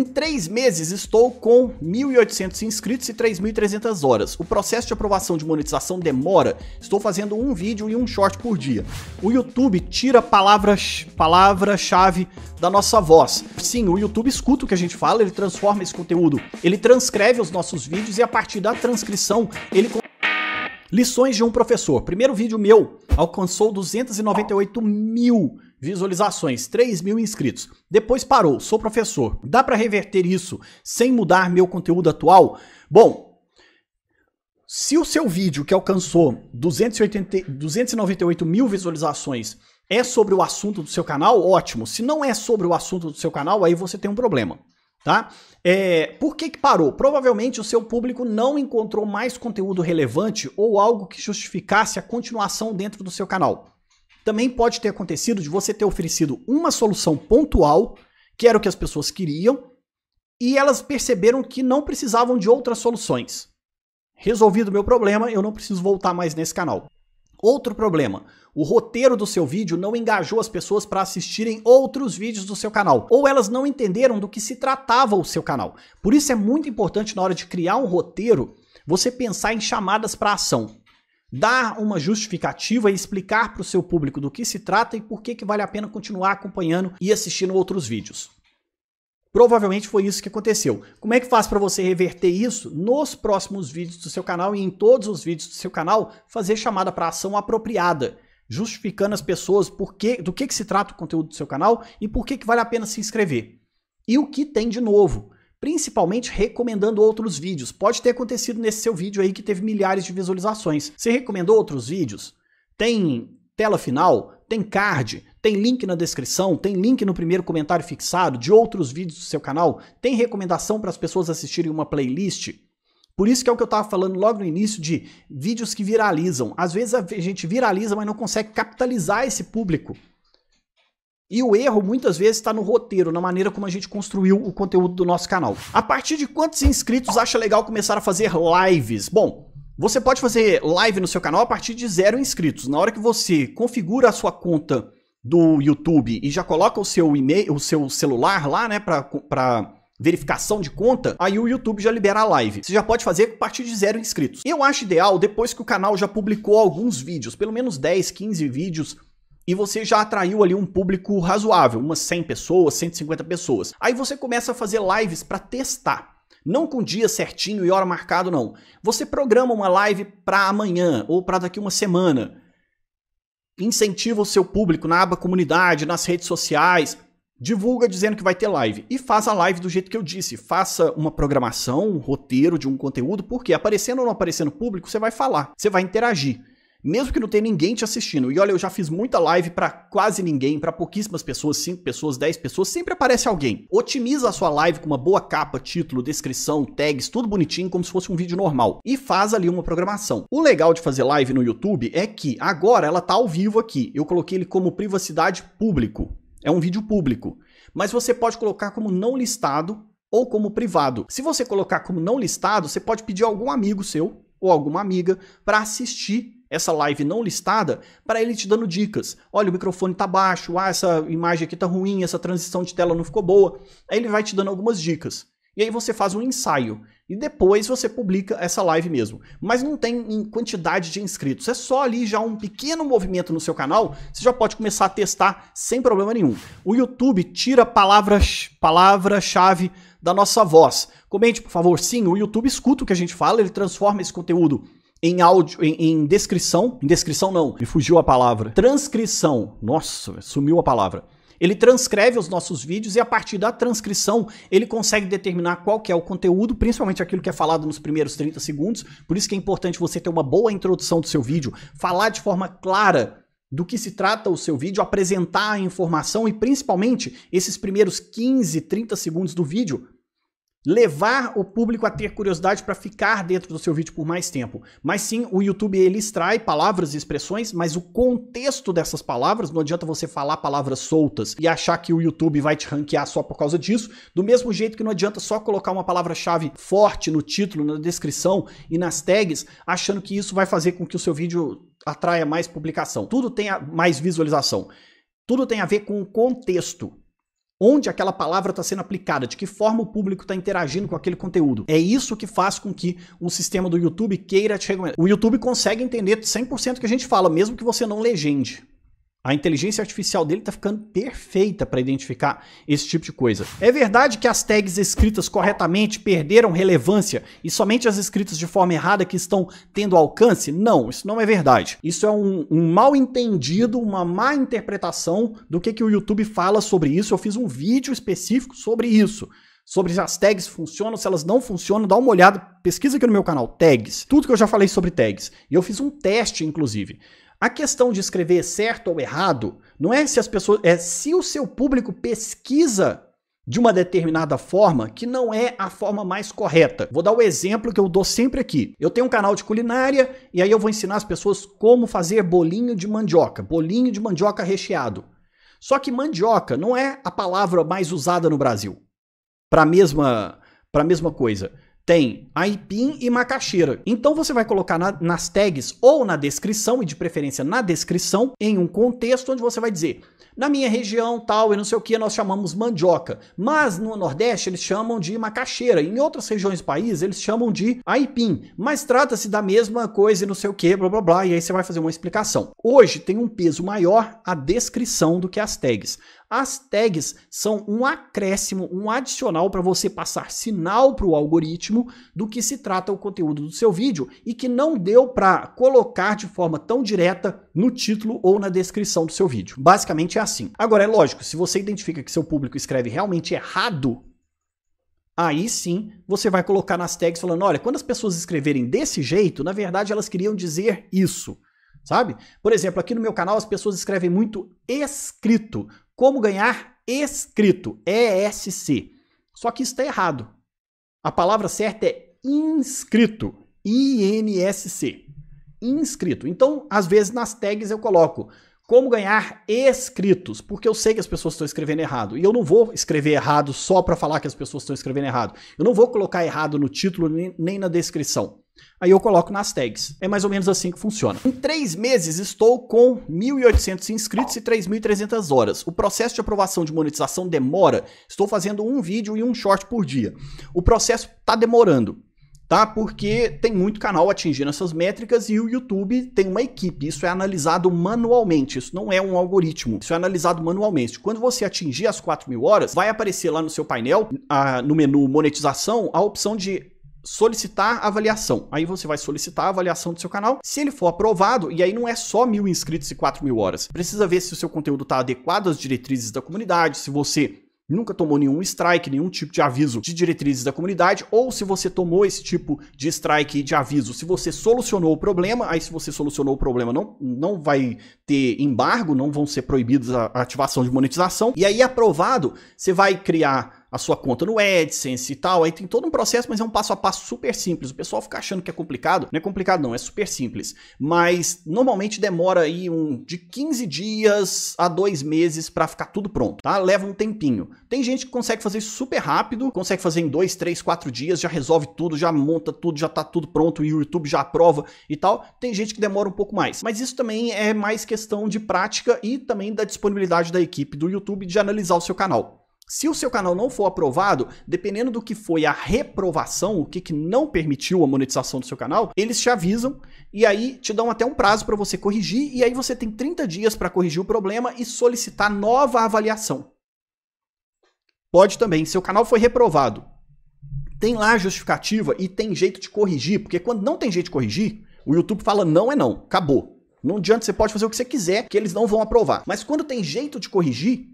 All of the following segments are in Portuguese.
Em três meses estou com 1.800 inscritos e 3.300 horas. O processo de aprovação de monetização demora. Estou fazendo um vídeo e um short por dia. O YouTube tira palavras, palavra-chave da nossa voz. Sim, o YouTube escuta o que a gente fala, ele transforma esse conteúdo, ele transcreve os nossos vídeos e a partir da transcrição ele Lições de um professor. Primeiro vídeo meu alcançou 298 mil visualizações, 3 mil inscritos. Depois parou, sou professor. Dá para reverter isso sem mudar meu conteúdo atual? Bom, se o seu vídeo que alcançou 280, 298 mil visualizações é sobre o assunto do seu canal, ótimo. Se não é sobre o assunto do seu canal, aí você tem um problema, tá? É, por que, que parou? Provavelmente o seu público não encontrou mais conteúdo relevante ou algo que justificasse a continuação dentro do seu canal. Também pode ter acontecido de você ter oferecido uma solução pontual, que era o que as pessoas queriam, e elas perceberam que não precisavam de outras soluções. Resolvido o meu problema, eu não preciso voltar mais nesse canal. Outro problema: o roteiro do seu vídeo não engajou as pessoas para assistirem outros vídeos do seu canal, ou elas não entenderam do que se tratava o seu canal. Por isso é muito importante na hora de criar um roteiro você pensar em chamadas para ação dar uma justificativa e explicar para o seu público do que se trata e por que, que vale a pena continuar acompanhando e assistindo outros vídeos. Provavelmente foi isso que aconteceu. Como é que faz para você reverter isso nos próximos vídeos do seu canal e em todos os vídeos do seu canal fazer chamada para ação apropriada, justificando as pessoas por que, do que, que se trata o conteúdo do seu canal e por que, que vale a pena se inscrever. E o que tem de novo? principalmente recomendando outros vídeos. Pode ter acontecido nesse seu vídeo aí que teve milhares de visualizações. Você recomendou outros vídeos? Tem tela final? Tem card? Tem link na descrição? Tem link no primeiro comentário fixado de outros vídeos do seu canal? Tem recomendação para as pessoas assistirem uma playlist? Por isso que é o que eu estava falando logo no início de vídeos que viralizam. Às vezes a gente viraliza, mas não consegue capitalizar esse público. E o erro muitas vezes está no roteiro, na maneira como a gente construiu o conteúdo do nosso canal. A partir de quantos inscritos acha legal começar a fazer lives? Bom, você pode fazer live no seu canal a partir de zero inscritos. Na hora que você configura a sua conta do YouTube e já coloca o seu e-mail, o seu celular lá, né, para verificação de conta, aí o YouTube já libera a live. Você já pode fazer a partir de zero inscritos. Eu acho ideal depois que o canal já publicou alguns vídeos, pelo menos 10, 15 vídeos e você já atraiu ali um público razoável, umas 100 pessoas, 150 pessoas. Aí você começa a fazer lives para testar. Não com dia certinho e hora marcado não. Você programa uma live para amanhã ou para daqui uma semana. Incentiva o seu público na aba comunidade, nas redes sociais, divulga dizendo que vai ter live e faz a live do jeito que eu disse. Faça uma programação, um roteiro de um conteúdo, porque aparecendo ou não aparecendo público, você vai falar, você vai interagir mesmo que não tenha ninguém te assistindo. E olha, eu já fiz muita live para quase ninguém, para pouquíssimas pessoas, 5 pessoas, 10 pessoas, sempre aparece alguém. Otimiza a sua live com uma boa capa, título, descrição, tags, tudo bonitinho, como se fosse um vídeo normal. E faz ali uma programação. O legal de fazer live no YouTube é que agora ela tá ao vivo aqui. Eu coloquei ele como privacidade público. É um vídeo público. Mas você pode colocar como não listado ou como privado. Se você colocar como não listado, você pode pedir a algum amigo seu ou alguma amiga para assistir essa live não listada para ele te dando dicas. Olha, o microfone tá baixo, ah, essa imagem aqui tá ruim, essa transição de tela não ficou boa. Aí ele vai te dando algumas dicas. E aí você faz um ensaio e depois você publica essa live mesmo. Mas não tem quantidade de inscritos, é só ali já um pequeno movimento no seu canal, você já pode começar a testar sem problema nenhum. O YouTube tira palavras, palavra-chave da nossa voz. Comente, por favor, sim, o YouTube escuta o que a gente fala, ele transforma esse conteúdo em áudio, em, em, descrição, em descrição não, me fugiu a palavra, transcrição, nossa, sumiu a palavra. Ele transcreve os nossos vídeos e a partir da transcrição ele consegue determinar qual que é o conteúdo, principalmente aquilo que é falado nos primeiros 30 segundos. Por isso que é importante você ter uma boa introdução do seu vídeo, falar de forma clara do que se trata o seu vídeo, apresentar a informação e principalmente esses primeiros 15, 30 segundos do vídeo levar o público a ter curiosidade para ficar dentro do seu vídeo por mais tempo. Mas sim, o YouTube ele extrai palavras e expressões, mas o contexto dessas palavras, não adianta você falar palavras soltas e achar que o YouTube vai te ranquear só por causa disso, do mesmo jeito que não adianta só colocar uma palavra-chave forte no título, na descrição e nas tags, achando que isso vai fazer com que o seu vídeo atraia mais publicação. Tudo tem mais visualização. Tudo tem a ver com o contexto onde aquela palavra está sendo aplicada, de que forma o público está interagindo com aquele conteúdo. É isso que faz com que o sistema do YouTube queira te recomendar. O YouTube consegue entender 100% que a gente fala, mesmo que você não legende. A inteligência artificial dele está ficando perfeita para identificar esse tipo de coisa. É verdade que as tags escritas corretamente perderam relevância e somente as escritas de forma errada que estão tendo alcance? Não, isso não é verdade. Isso é um, um mal entendido, uma má interpretação do que, que o YouTube fala sobre isso. Eu fiz um vídeo específico sobre isso sobre se as tags funcionam, se elas não funcionam, dá uma olhada, pesquisa aqui no meu canal, tags, tudo que eu já falei sobre tags. E eu fiz um teste, inclusive. A questão de escrever certo ou errado não é se as pessoas, é se o seu público pesquisa de uma determinada forma que não é a forma mais correta. Vou dar o um exemplo que eu dou sempre aqui. Eu tenho um canal de culinária e aí eu vou ensinar as pessoas como fazer bolinho de mandioca, bolinho de mandioca recheado. Só que mandioca não é a palavra mais usada no Brasil para mesma para a mesma coisa tem aipim e macaxeira. Então você vai colocar na, nas tags ou na descrição, e de preferência na descrição, em um contexto onde você vai dizer na minha região, tal, e não sei o que, nós chamamos mandioca. Mas no Nordeste eles chamam de macaxeira. Em outras regiões do país eles chamam de aipim. Mas trata-se da mesma coisa e não sei o que, blá blá blá. E aí você vai fazer uma explicação. Hoje tem um peso maior a descrição do que as tags. As tags são um acréscimo, um adicional para você passar sinal para o algoritmo do que se trata o conteúdo do seu vídeo e que não deu para colocar de forma tão direta no título ou na descrição do seu vídeo. Basicamente é assim. Agora, é lógico, se você identifica que seu público escreve realmente errado Aí sim você vai colocar nas tags falando: olha, quando as pessoas escreverem desse jeito, na verdade elas queriam dizer isso sabe? Por exemplo, aqui no meu canal as pessoas escrevem muito escrito. Como ganhar escrito? ESC. Só que isso está errado. A palavra certa é inscrito. INSC. Inscrito. Então, às vezes nas tags eu coloco como ganhar escritos, porque eu sei que as pessoas estão escrevendo errado. E eu não vou escrever errado só para falar que as pessoas estão escrevendo errado. Eu não vou colocar errado no título nem na descrição. Aí eu coloco nas tags. É mais ou menos assim que funciona. Em três meses estou com 1.800 inscritos e 3.300 horas. O processo de aprovação de monetização demora. Estou fazendo um vídeo e um short por dia. O processo está demorando. Tá? Porque tem muito canal atingindo essas métricas e o YouTube tem uma equipe. Isso é analisado manualmente, isso não é um algoritmo, isso é analisado manualmente. Quando você atingir as 4 mil horas, vai aparecer lá no seu painel, a, ah, no menu monetização, a opção de solicitar avaliação. Aí você vai solicitar a avaliação do seu canal. Se ele for aprovado, e aí não é só mil inscritos e quatro mil horas. Precisa ver se o seu conteúdo está adequado às diretrizes da comunidade, se você nunca tomou nenhum strike, nenhum tipo de aviso de diretrizes da comunidade, ou se você tomou esse tipo de strike e de aviso, se você solucionou o problema, aí se você solucionou o problema não, não vai ter embargo, não vão ser proibidos a ativação de monetização, e aí aprovado, você vai criar a sua conta no AdSense e tal. Aí tem todo um processo, mas é um passo a passo super simples. O pessoal fica achando que é complicado. Não é complicado não, é super simples. Mas normalmente demora aí um de 15 dias a dois meses para ficar tudo pronto, tá? Leva um tempinho. Tem gente que consegue fazer super rápido, consegue fazer em dois, três, quatro dias, já resolve tudo, já monta tudo, já tá tudo pronto e o YouTube já aprova e tal. Tem gente que demora um pouco mais. Mas isso também é mais questão de prática e também da disponibilidade da equipe do YouTube de analisar o seu canal. Se o seu canal não for aprovado, dependendo do que foi a reprovação, o que, que não permitiu a monetização do seu canal, eles te avisam e aí te dão até um prazo para você corrigir e aí você tem 30 dias para corrigir o problema e solicitar nova avaliação. Pode também, seu canal foi reprovado. Tem lá justificativa e tem jeito de corrigir, porque quando não tem jeito de corrigir, o YouTube fala não é não, acabou. Não adianta, você pode fazer o que você quiser, que eles não vão aprovar. Mas quando tem jeito de corrigir,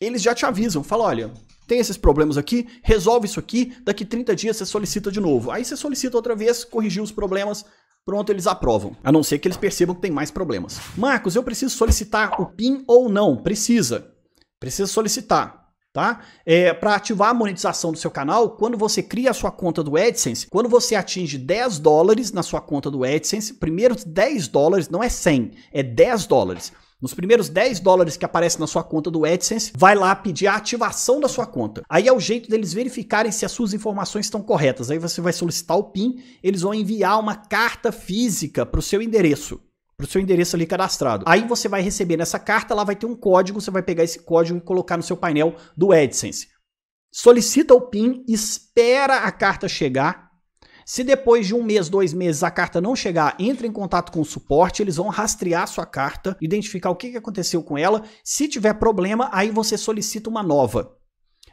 eles já te avisam, fala, olha, tem esses problemas aqui, resolve isso aqui, daqui 30 dias você solicita de novo. Aí você solicita outra vez, corrigiu os problemas, pronto, eles aprovam. A não ser que eles percebam que tem mais problemas. Marcos, eu preciso solicitar o PIN ou não? Precisa. Precisa solicitar tá? É, para ativar a monetização do seu canal, quando você cria a sua conta do AdSense, quando você atinge 10 dólares na sua conta do AdSense, primeiro 10 dólares não é 100, é 10 dólares. Nos primeiros 10 dólares que aparece na sua conta do AdSense, vai lá pedir a ativação da sua conta. Aí é o jeito deles verificarem se as suas informações estão corretas. Aí você vai solicitar o PIN, eles vão enviar uma carta física para o seu endereço para o seu endereço ali cadastrado. Aí você vai receber nessa carta, lá vai ter um código, você vai pegar esse código e colocar no seu painel do AdSense. Solicita o PIN, espera a carta chegar, se depois de um mês, dois meses, a carta não chegar, entre em contato com o suporte, eles vão rastrear sua carta, identificar o que aconteceu com ela. Se tiver problema, aí você solicita uma nova.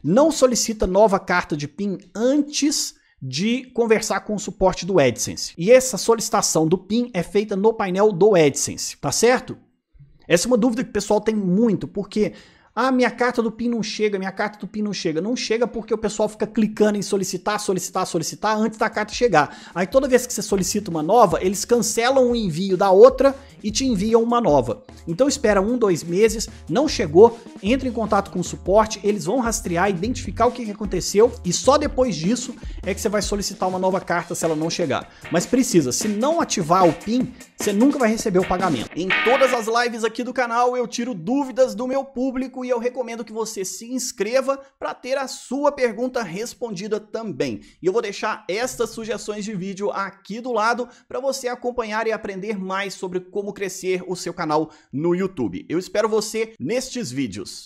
Não solicita nova carta de PIN antes de conversar com o suporte do AdSense. E essa solicitação do PIN é feita no painel do AdSense, tá certo? Essa é uma dúvida que o pessoal tem muito, porque ah, minha carta do PIN não chega, minha carta do PIN não chega. Não chega porque o pessoal fica clicando em solicitar, solicitar, solicitar antes da carta chegar. Aí toda vez que você solicita uma nova, eles cancelam o envio da outra e te enviam uma nova. Então espera um, dois meses, não chegou, entra em contato com o suporte, eles vão rastrear, identificar o que aconteceu e só depois disso é que você vai solicitar uma nova carta se ela não chegar. Mas precisa, se não ativar o PIN, você nunca vai receber o pagamento. Em todas as lives aqui do canal eu tiro dúvidas do meu público e eu recomendo que você se inscreva para ter a sua pergunta respondida também. E eu vou deixar estas sugestões de vídeo aqui do lado para você acompanhar e aprender mais sobre como crescer o seu canal no YouTube. Eu espero você nestes vídeos.